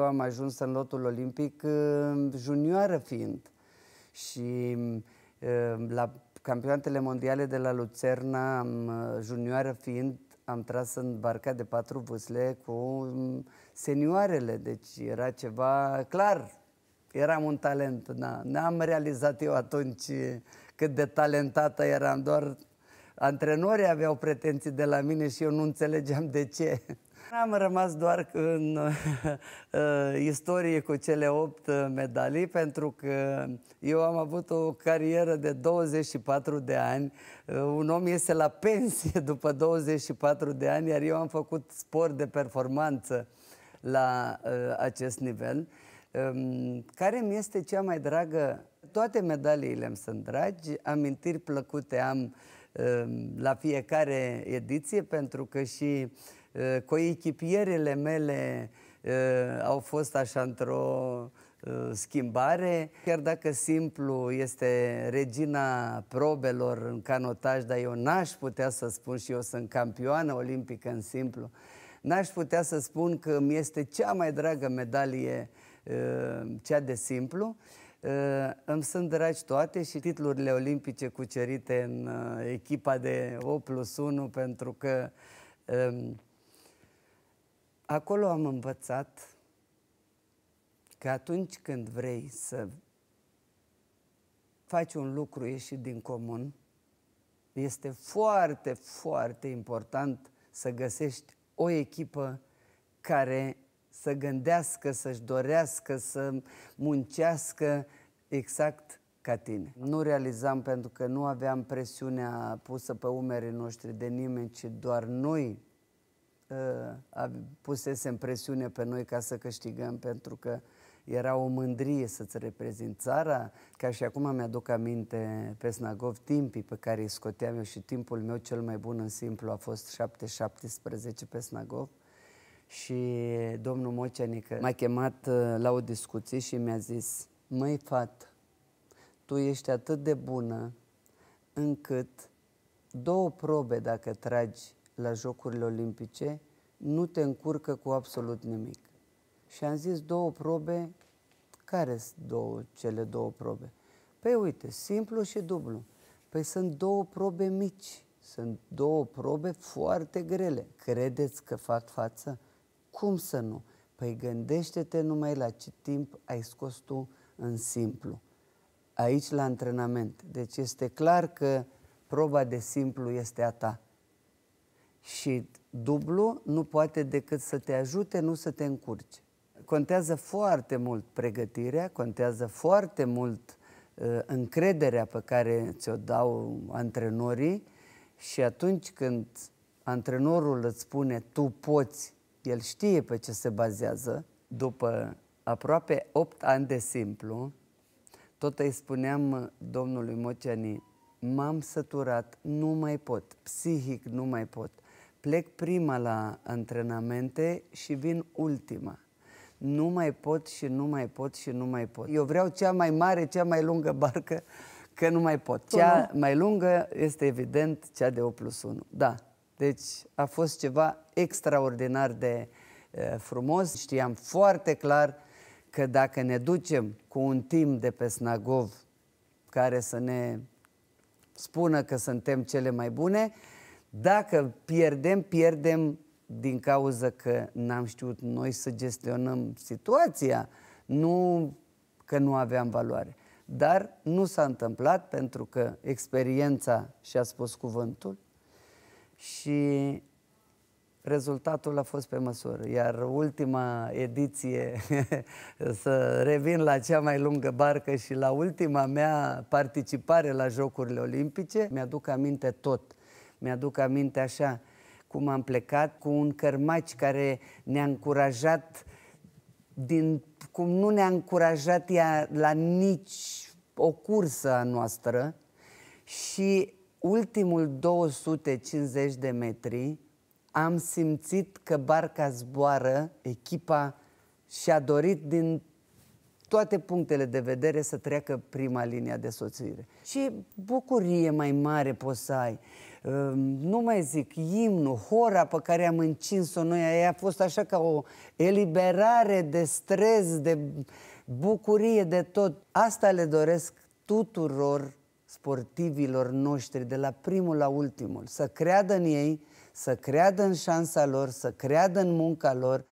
eu am ajuns în lotul olimpic uh, junioară fiind. Și uh, la campionatele mondiale de la Lucerna, am, uh, junioară fiind, am tras în barca de patru vâsle cu um, senioarele, deci era ceva clar. Eram un talent, N-am realizat eu atunci cât de talentată eram, doar antrenorii aveau pretenții de la mine și eu nu înțelegeam de ce. Am rămas doar în uh, istorie cu cele 8 uh, medalii, pentru că eu am avut o carieră de 24 de ani. Uh, un om iese la pensie după 24 de ani, iar eu am făcut sport de performanță la uh, acest nivel. Um, care mi este cea mai dragă? Toate medaliile îmi sunt dragi, amintiri plăcute am um, la fiecare ediție, pentru că și uh, coechipierele mele au fost așa într-o schimbare, chiar dacă simplu este regina probelor în canotaj, dar eu n-aș putea să spun și eu sunt campioană olimpică în simplu, n-aș putea să spun că mi este cea mai dragă medalie cea de simplu. Îmi sunt dragi toate și titlurile olimpice cucerite în echipa de 8 plus 1 pentru că Acolo am învățat că atunci când vrei să faci un lucru ieșit din comun, este foarte, foarte important să găsești o echipă care să gândească, să-și dorească, să muncească exact ca tine. Nu realizam pentru că nu aveam presiunea pusă pe umerii noștri de nimeni, ci doar noi Uh, în presiune pe noi ca să câștigăm, pentru că era o mândrie să-ți reprezinți țara, ca și acum mi-aduc aminte pe Snagov timpii pe care îi scoteam eu și timpul meu cel mai bun în simplu a fost 7-17 pe Snagov și domnul Mocenic m-a chemat uh, la o discuție și mi-a zis Măi, fat, tu ești atât de bună încât două probe dacă tragi la Jocurile Olimpice nu te încurcă cu absolut nimic. Și am zis două probe, care sunt două, cele două probe? Păi uite, simplu și dublu. Păi sunt două probe mici, sunt două probe foarte grele. Credeți că fac față? Cum să nu? Păi gândește-te numai la ce timp ai scos tu în simplu. Aici la antrenament. Deci este clar că proba de simplu este a ta. Și dublu nu poate decât să te ajute, nu să te încurci. Contează foarte mult pregătirea, contează foarte mult uh, încrederea pe care ți-o dau antrenorii și atunci când antrenorul îți spune tu poți, el știe pe ce se bazează, după aproape 8 ani de simplu, tot îi spuneam domnului Moceani, m-am săturat, nu mai pot, psihic nu mai pot. Plec prima la antrenamente și vin ultima. Nu mai pot și nu mai pot și nu mai pot. Eu vreau cea mai mare, cea mai lungă barcă, că nu mai pot. Cea mai lungă este evident cea de 8 plus 1. Da. Deci a fost ceva extraordinar de frumos. Știam foarte clar că dacă ne ducem cu un timp de pe Snagov care să ne spună că suntem cele mai bune, dacă pierdem, pierdem din cauza că n-am știut noi să gestionăm situația, nu că nu aveam valoare. Dar nu s-a întâmplat pentru că experiența și-a spus cuvântul și rezultatul a fost pe măsură. Iar ultima ediție, să revin la cea mai lungă barcă și la ultima mea participare la Jocurile Olimpice, mi-aduc aminte tot – mi-aduc aminte așa cum am plecat cu un cărmaci care ne-a încurajat din cum nu ne-a încurajat ea la nici o cursă a noastră și ultimul 250 de metri am simțit că barca zboară, echipa și-a dorit din toate punctele de vedere să treacă prima linia de soțire. Ce bucurie mai mare poți să ai! Ehm, nu mai zic, imnul, hora pe care am încins-o noi, aia a fost așa ca o eliberare de stres, de bucurie, de tot. Asta le doresc tuturor sportivilor noștri, de la primul la ultimul, să creadă în ei, să creadă în șansa lor, să creadă în munca lor,